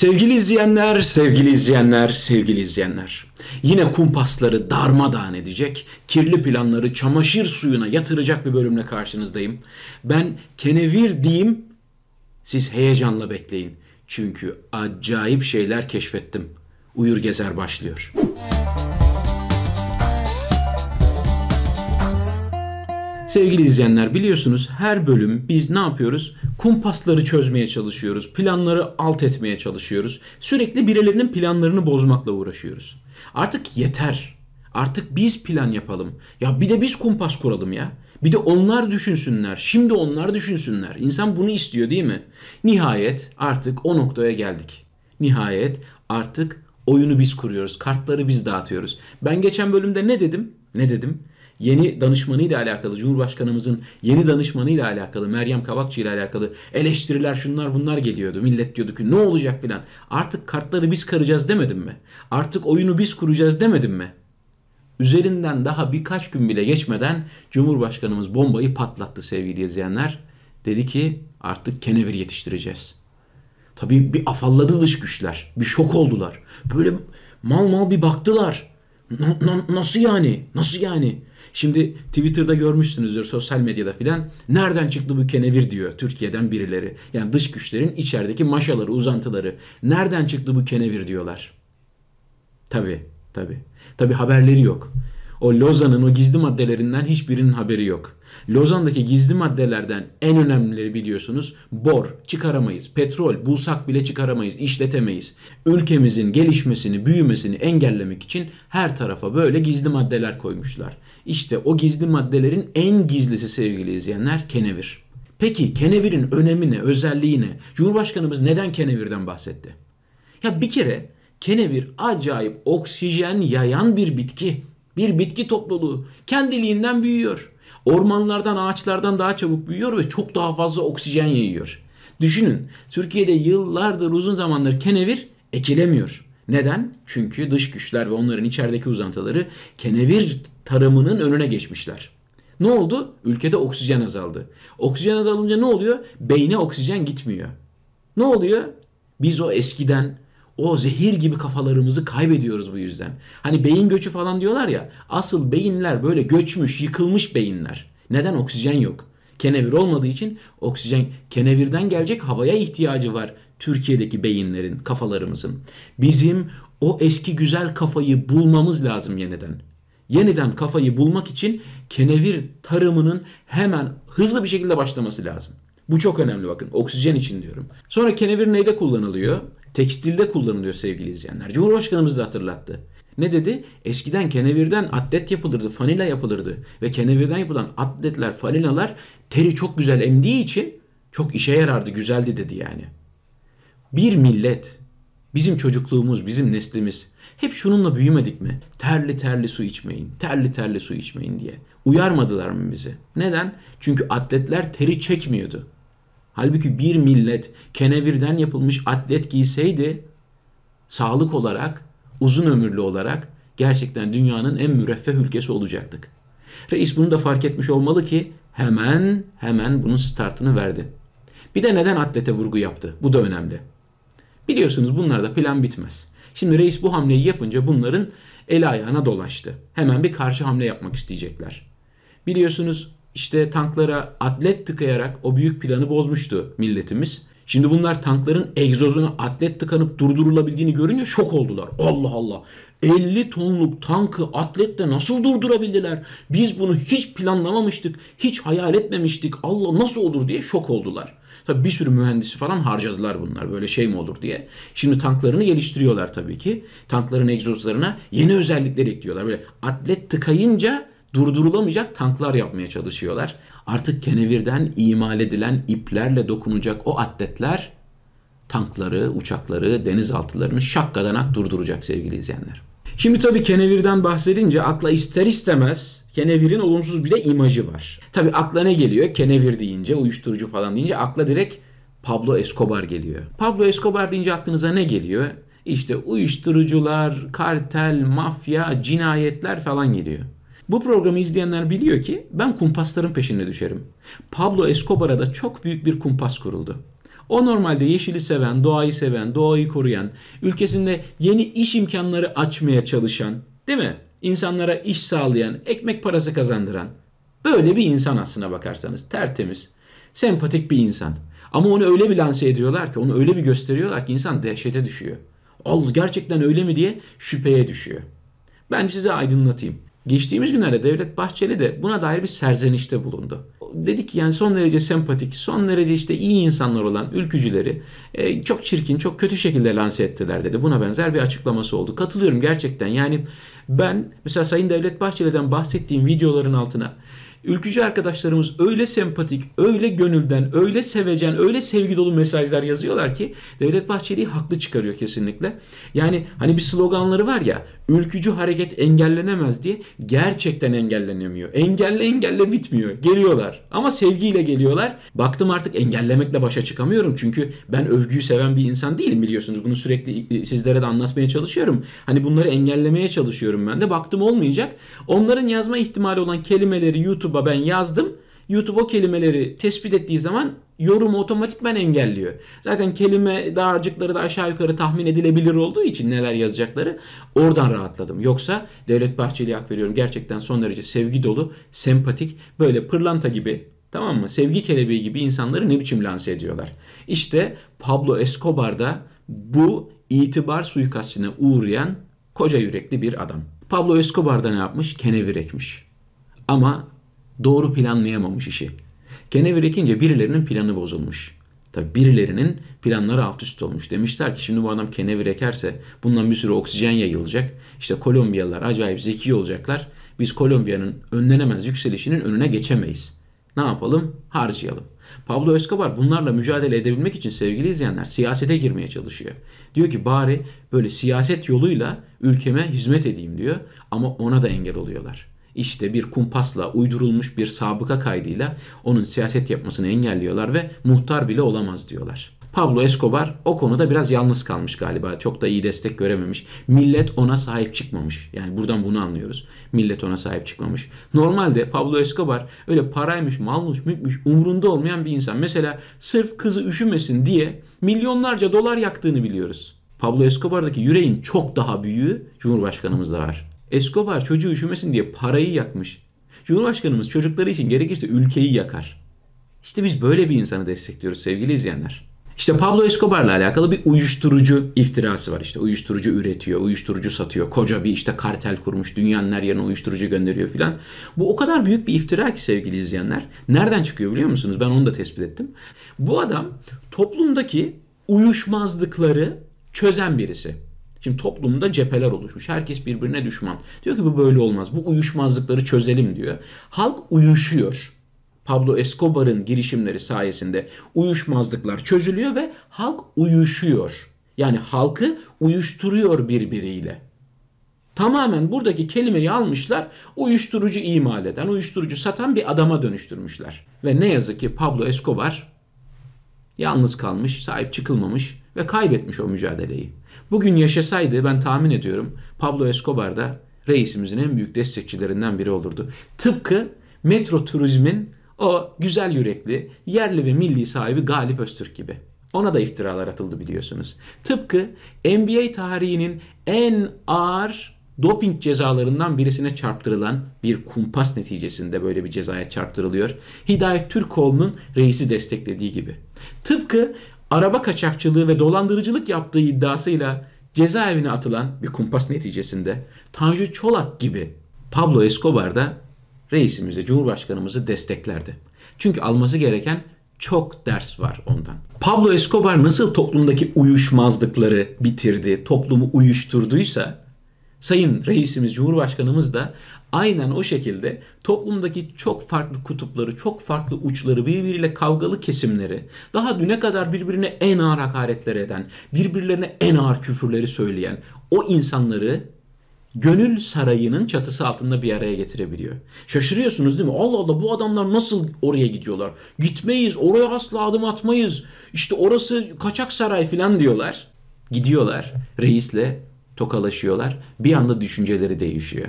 Sevgili izleyenler, sevgili izleyenler, sevgili izleyenler. Yine kumpasları darmadağın edecek, kirli planları çamaşır suyuna yatıracak bir bölümle karşınızdayım. Ben kenevir diyeyim, siz heyecanla bekleyin. Çünkü acayip şeyler keşfettim. Uyur Gezer başlıyor. Müzik Sevgili izleyenler biliyorsunuz her bölüm biz ne yapıyoruz? Kumpasları çözmeye çalışıyoruz. Planları alt etmeye çalışıyoruz. Sürekli birilerinin planlarını bozmakla uğraşıyoruz. Artık yeter. Artık biz plan yapalım. Ya bir de biz kumpas kuralım ya. Bir de onlar düşünsünler. Şimdi onlar düşünsünler. İnsan bunu istiyor değil mi? Nihayet artık o noktaya geldik. Nihayet artık oyunu biz kuruyoruz. Kartları biz dağıtıyoruz. Ben geçen bölümde ne dedim? Ne dedim? yeni danışmanıyla alakalı, Cumhurbaşkanımızın yeni danışmanıyla alakalı, Meryem Kavakçı ile alakalı eleştiriler şunlar bunlar geliyordu. Millet diyordu ki ne olacak filan. Artık kartları biz karacağız demedim mi? Artık oyunu biz kuracağız demedim mi? Üzerinden daha birkaç gün bile geçmeden Cumhurbaşkanımız bombayı patlattı sevgili izleyenler. Dedi ki artık kenevir yetiştireceğiz. Tabii bir afalladı dış güçler. Bir şok oldular. Böyle mal mal bir baktılar. Na, na, nasıl yani? Nasıl yani? Şimdi Twitter'da görmüşsünüzdür sosyal medyada filan. Nereden çıktı bu kenevir diyor Türkiye'den birileri. Yani dış güçlerin içerideki maşaları, uzantıları. Nereden çıktı bu kenevir diyorlar. Tabi tabi. Tabi haberleri yok. O Lozan'ın o gizli maddelerinden hiçbirinin haberi yok. Lozan'daki gizli maddelerden en önemlileri biliyorsunuz. Bor çıkaramayız. Petrol bulsak bile çıkaramayız, işletemeyiz. Ülkemizin gelişmesini, büyümesini engellemek için her tarafa böyle gizli maddeler koymuşlar. İşte o gizli maddelerin en gizlisi sevgili izleyenler kenevir. Peki kenevirin önemine, özelliğine, özelliği ne? Cumhurbaşkanımız neden kenevirden bahsetti? Ya bir kere kenevir acayip oksijen yayan bir bitki bir bitki topluluğu kendiliğinden büyüyor. Ormanlardan, ağaçlardan daha çabuk büyüyor ve çok daha fazla oksijen yayıyor. Düşünün, Türkiye'de yıllardır uzun zamandır kenevir ekilemiyor. Neden? Çünkü dış güçler ve onların içerideki uzantıları kenevir tarımının önüne geçmişler. Ne oldu? Ülkede oksijen azaldı. Oksijen azalınca ne oluyor? Beyne oksijen gitmiyor. Ne oluyor? Biz o eskiden o zehir gibi kafalarımızı kaybediyoruz bu yüzden. Hani beyin göçü falan diyorlar ya. Asıl beyinler böyle göçmüş, yıkılmış beyinler. Neden oksijen yok? Kenevir olmadığı için oksijen kenevirden gelecek havaya ihtiyacı var Türkiye'deki beyinlerin, kafalarımızın. Bizim o eski güzel kafayı bulmamız lazım yeniden. Yeniden kafayı bulmak için kenevir tarımının hemen hızlı bir şekilde başlaması lazım. Bu çok önemli bakın. Oksijen için diyorum. Sonra kenevir neyde kullanılıyor? tekstilde kullanılıyor sevgili izleyenler. Cumhurbaşkanımız da hatırlattı. Ne dedi? Eskiden kenevirden atlet yapılırdı, fanila yapılırdı. Ve kenevirden yapılan atletler, fanilalar teri çok güzel emdiği için çok işe yarardı, güzeldi dedi yani. Bir millet, bizim çocukluğumuz, bizim neslimiz hep şununla büyümedik mi? Terli terli su içmeyin, terli terli su içmeyin diye. Uyarmadılar mı bizi? Neden? Çünkü atletler teri çekmiyordu. Halbuki bir millet kenevirden yapılmış atlet giyseydi sağlık olarak, uzun ömürlü olarak gerçekten dünyanın en müreffeh ülkesi olacaktık. Reis bunu da fark etmiş olmalı ki hemen hemen bunun startını verdi. Bir de neden atlete vurgu yaptı? Bu da önemli. Biliyorsunuz bunlarda plan bitmez. Şimdi reis bu hamleyi yapınca bunların el ayağına dolaştı. Hemen bir karşı hamle yapmak isteyecekler. Biliyorsunuz işte tanklara atlet tıkayarak o büyük planı bozmuştu milletimiz. Şimdi bunlar tankların egzozuna atlet tıkanıp durdurulabildiğini görünce şok oldular. Allah Allah. 50 tonluk tankı atletle nasıl durdurabildiler? Biz bunu hiç planlamamıştık, hiç hayal etmemiştik. Allah nasıl olur diye şok oldular. Tabii bir sürü mühendisi falan harcadılar bunlar böyle şey mi olur diye. Şimdi tanklarını geliştiriyorlar tabii ki. Tankların egzozlarına yeni özellikler ekliyorlar. Böyle atlet tıkayınca durdurulamayacak tanklar yapmaya çalışıyorlar. Artık kenevirden imal edilen iplerle dokunacak o atletler tankları, uçakları, denizaltılarını şakkadanak durduracak sevgili izleyenler. Şimdi tabii kenevirden bahsedince akla ister istemez kenevirin olumsuz bile imajı var. Tabii akla ne geliyor? Kenevir deyince, uyuşturucu falan deyince akla direkt Pablo Escobar geliyor. Pablo Escobar deyince aklınıza ne geliyor? İşte uyuşturucular, kartel, mafya, cinayetler falan geliyor. Bu programı izleyenler biliyor ki ben kumpasların peşine düşerim. Pablo Escobar'a da çok büyük bir kumpas kuruldu. O normalde yeşili seven, doğayı seven, doğayı koruyan, ülkesinde yeni iş imkanları açmaya çalışan, değil mi? İnsanlara iş sağlayan, ekmek parası kazandıran. Böyle bir insan aslına bakarsanız. Tertemiz, sempatik bir insan. Ama onu öyle bir lanse ediyorlar ki, onu öyle bir gösteriyorlar ki insan dehşete düşüyor. Al gerçekten öyle mi diye şüpheye düşüyor. Ben size aydınlatayım. Geçtiğimiz günlerde Devlet Bahçeli de buna dair bir serzenişte bulundu. Dedi ki yani son derece sempatik, son derece işte iyi insanlar olan ülkücüleri e, çok çirkin, çok kötü şekilde lanse ettiler dedi. Buna benzer bir açıklaması oldu. Katılıyorum gerçekten yani ben mesela Sayın Devlet Bahçeli'den bahsettiğim videoların altına Ülkücü arkadaşlarımız öyle sempatik, öyle gönülden, öyle sevecen, öyle sevgi dolu mesajlar yazıyorlar ki Devlet Bahçeli'yi haklı çıkarıyor kesinlikle. Yani hani bir sloganları var ya ülkücü hareket engellenemez diye gerçekten engellenemiyor. Engelle engelle bitmiyor. Geliyorlar ama sevgiyle geliyorlar. Baktım artık engellemekle başa çıkamıyorum çünkü ben övgüyü seven bir insan değilim biliyorsunuz. Bunu sürekli e, sizlere de anlatmaya çalışıyorum. Hani bunları engellemeye çalışıyorum ben de. Baktım olmayacak. Onların yazma ihtimali olan kelimeleri YouTube YouTube'a ben yazdım. YouTube o kelimeleri tespit ettiği zaman yorumu otomatikmen engelliyor. Zaten kelime dağarcıkları da aşağı yukarı tahmin edilebilir olduğu için neler yazacakları oradan rahatladım. Yoksa Devlet Bahçeli'ye hak veriyorum. Gerçekten son derece sevgi dolu, sempatik, böyle pırlanta gibi tamam mı? Sevgi kelebeği gibi insanları ne biçim lanse ediyorlar. İşte Pablo Escobar da bu itibar suikastine uğrayan koca yürekli bir adam. Pablo Escobar ne yapmış? Kenevir ekmiş. Ama doğru planlayamamış işi. Kenevir ekince birilerinin planı bozulmuş. Tabi birilerinin planları alt üst olmuş. Demişler ki şimdi bu adam kenevir ekerse bundan bir sürü oksijen yayılacak. İşte Kolombiyalılar acayip zeki olacaklar. Biz Kolombiya'nın önlenemez yükselişinin önüne geçemeyiz. Ne yapalım? Harcayalım. Pablo Escobar bunlarla mücadele edebilmek için sevgili izleyenler siyasete girmeye çalışıyor. Diyor ki bari böyle siyaset yoluyla ülkeme hizmet edeyim diyor ama ona da engel oluyorlar işte bir kumpasla uydurulmuş bir sabıka kaydıyla onun siyaset yapmasını engelliyorlar ve muhtar bile olamaz diyorlar. Pablo Escobar o konuda biraz yalnız kalmış galiba. Çok da iyi destek görememiş. Millet ona sahip çıkmamış. Yani buradan bunu anlıyoruz. Millet ona sahip çıkmamış. Normalde Pablo Escobar öyle paraymış, malmış, mülkmüş umrunda olmayan bir insan. Mesela sırf kızı üşümesin diye milyonlarca dolar yaktığını biliyoruz. Pablo Escobar'daki yüreğin çok daha büyüğü Cumhurbaşkanımızda var. Escobar çocuğu üşümesin diye parayı yakmış. Cumhurbaşkanımız çocukları için gerekirse ülkeyi yakar. İşte biz böyle bir insanı destekliyoruz sevgili izleyenler. İşte Pablo Escobar'la alakalı bir uyuşturucu iftirası var işte. Uyuşturucu üretiyor, uyuşturucu satıyor. Koca bir işte kartel kurmuş, dünyanın her yerine uyuşturucu gönderiyor filan. Bu o kadar büyük bir iftira ki sevgili izleyenler. Nereden çıkıyor biliyor musunuz? Ben onu da tespit ettim. Bu adam toplumdaki uyuşmazlıkları çözen birisi. Şimdi toplumda cepheler oluşmuş. Herkes birbirine düşman. Diyor ki bu böyle olmaz. Bu uyuşmazlıkları çözelim diyor. Halk uyuşuyor. Pablo Escobar'ın girişimleri sayesinde uyuşmazlıklar çözülüyor ve halk uyuşuyor. Yani halkı uyuşturuyor birbiriyle. Tamamen buradaki kelimeyi almışlar, uyuşturucu imal eden, uyuşturucu satan bir adama dönüştürmüşler. Ve ne yazık ki Pablo Escobar yalnız kalmış, sahip çıkılmamış ve kaybetmiş o mücadeleyi. Bugün yaşasaydı ben tahmin ediyorum Pablo Escobar da reisimizin en büyük destekçilerinden biri olurdu. Tıpkı metro turizmin o güzel yürekli, yerli ve milli sahibi Galip Öztürk gibi. Ona da iftiralar atıldı biliyorsunuz. Tıpkı NBA tarihinin en ağır doping cezalarından birisine çarptırılan bir kumpas neticesinde böyle bir cezaya çarptırılıyor. Hidayet Türkoğlu'nun reisi desteklediği gibi. Tıpkı araba kaçakçılığı ve dolandırıcılık yaptığı iddiasıyla cezaevine atılan bir kumpas neticesinde Tanju Çolak gibi Pablo Escobar da reisimizi, cumhurbaşkanımızı desteklerdi. Çünkü alması gereken çok ders var ondan. Pablo Escobar nasıl toplumdaki uyuşmazlıkları bitirdi, toplumu uyuşturduysa Sayın reisimiz, cumhurbaşkanımız da aynen o şekilde toplumdaki çok farklı kutupları, çok farklı uçları, birbiriyle kavgalı kesimleri, daha düne kadar birbirine en ağır hakaretler eden, birbirlerine en ağır küfürleri söyleyen o insanları gönül sarayının çatısı altında bir araya getirebiliyor. Şaşırıyorsunuz değil mi? Allah Allah bu adamlar nasıl oraya gidiyorlar? Gitmeyiz, oraya asla adım atmayız. İşte orası kaçak saray falan diyorlar. Gidiyorlar reisle tokalaşıyorlar. Bir anda düşünceleri değişiyor.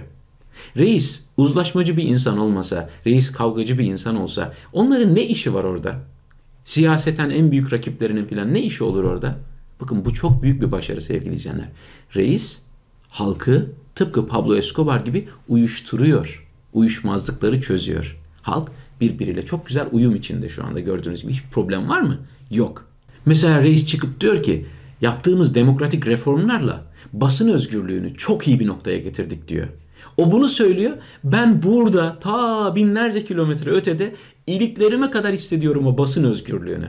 Reis uzlaşmacı bir insan olmasa, reis kavgacı bir insan olsa onların ne işi var orada? Siyaseten en büyük rakiplerinin falan ne işi olur orada? Bakın bu çok büyük bir başarı sevgili izleyenler. Reis halkı tıpkı Pablo Escobar gibi uyuşturuyor. Uyuşmazlıkları çözüyor. Halk birbiriyle çok güzel uyum içinde şu anda gördüğünüz gibi. Hiç problem var mı? Yok. Mesela reis çıkıp diyor ki yaptığımız demokratik reformlarla basın özgürlüğünü çok iyi bir noktaya getirdik diyor. O bunu söylüyor. Ben burada ta binlerce kilometre ötede iliklerime kadar hissediyorum o basın özgürlüğünü.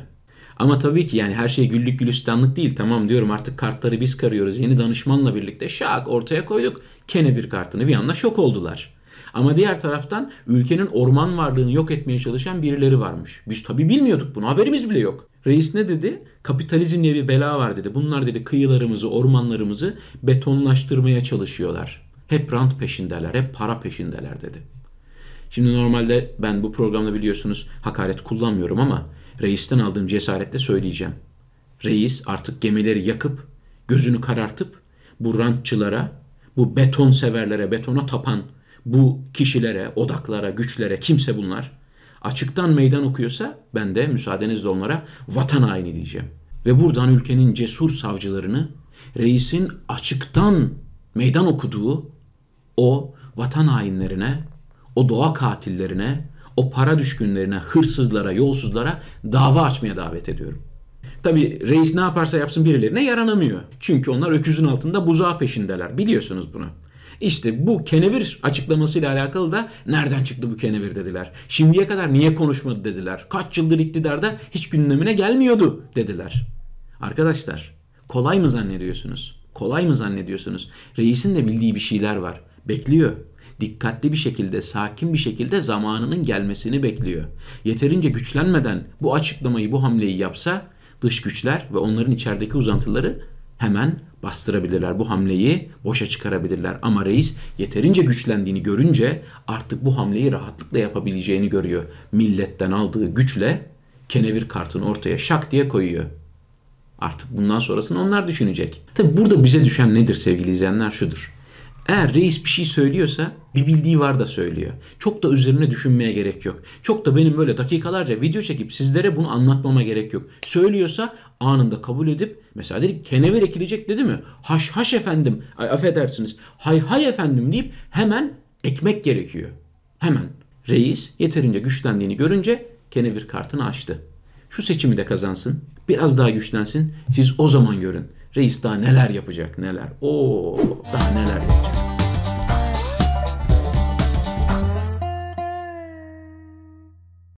Ama tabii ki yani her şey güllük gülistanlık değil. Tamam diyorum artık kartları biz karıyoruz. Yeni danışmanla birlikte şak ortaya koyduk. Kenevir kartını bir anda şok oldular. Ama diğer taraftan ülkenin orman varlığını yok etmeye çalışan birileri varmış. Biz tabii bilmiyorduk bunu. Haberimiz bile yok. Reis ne dedi? Kapitalizm diye bir bela var dedi. Bunlar dedi kıyılarımızı, ormanlarımızı betonlaştırmaya çalışıyorlar. Hep rant peşindeler, hep para peşindeler dedi. Şimdi normalde ben bu programda biliyorsunuz hakaret kullanmıyorum ama reisten aldığım cesaretle söyleyeceğim. Reis artık gemileri yakıp, gözünü karartıp bu rantçılara, bu beton severlere, betona tapan bu kişilere, odaklara, güçlere kimse bunlar açıktan meydan okuyorsa ben de müsaadenizle onlara vatan haini diyeceğim. Ve buradan ülkenin cesur savcılarını reisin açıktan meydan okuduğu o vatan hainlerine, o doğa katillerine, o para düşkünlerine, hırsızlara, yolsuzlara dava açmaya davet ediyorum. Tabi reis ne yaparsa yapsın birilerine yaranamıyor. Çünkü onlar öküzün altında buzağı peşindeler. Biliyorsunuz bunu. İşte bu kenevir açıklamasıyla alakalı da nereden çıktı bu kenevir dediler. Şimdiye kadar niye konuşmadı dediler. Kaç yıldır iktidarda hiç gündemine gelmiyordu dediler. Arkadaşlar kolay mı zannediyorsunuz? Kolay mı zannediyorsunuz? Reisin de bildiği bir şeyler var. Bekliyor dikkatli bir şekilde, sakin bir şekilde zamanının gelmesini bekliyor. Yeterince güçlenmeden bu açıklamayı, bu hamleyi yapsa dış güçler ve onların içerideki uzantıları hemen bastırabilirler. Bu hamleyi boşa çıkarabilirler. Ama reis yeterince güçlendiğini görünce artık bu hamleyi rahatlıkla yapabileceğini görüyor. Milletten aldığı güçle kenevir kartını ortaya şak diye koyuyor. Artık bundan sonrasını onlar düşünecek. Tabi burada bize düşen nedir sevgili izleyenler şudur. Eğer reis bir şey söylüyorsa bir bildiği var da söylüyor. Çok da üzerine düşünmeye gerek yok. Çok da benim böyle dakikalarca video çekip sizlere bunu anlatmama gerek yok. Söylüyorsa anında kabul edip mesela dedik kenevir ekilecek dedi mi? Haş haş efendim ay, affedersiniz hay hay efendim deyip hemen ekmek gerekiyor. Hemen reis yeterince güçlendiğini görünce kenevir kartını açtı. Şu seçimi de kazansın. Biraz daha güçlensin. Siz o zaman görün. Reis daha neler yapacak neler. Oo daha neler yapacak.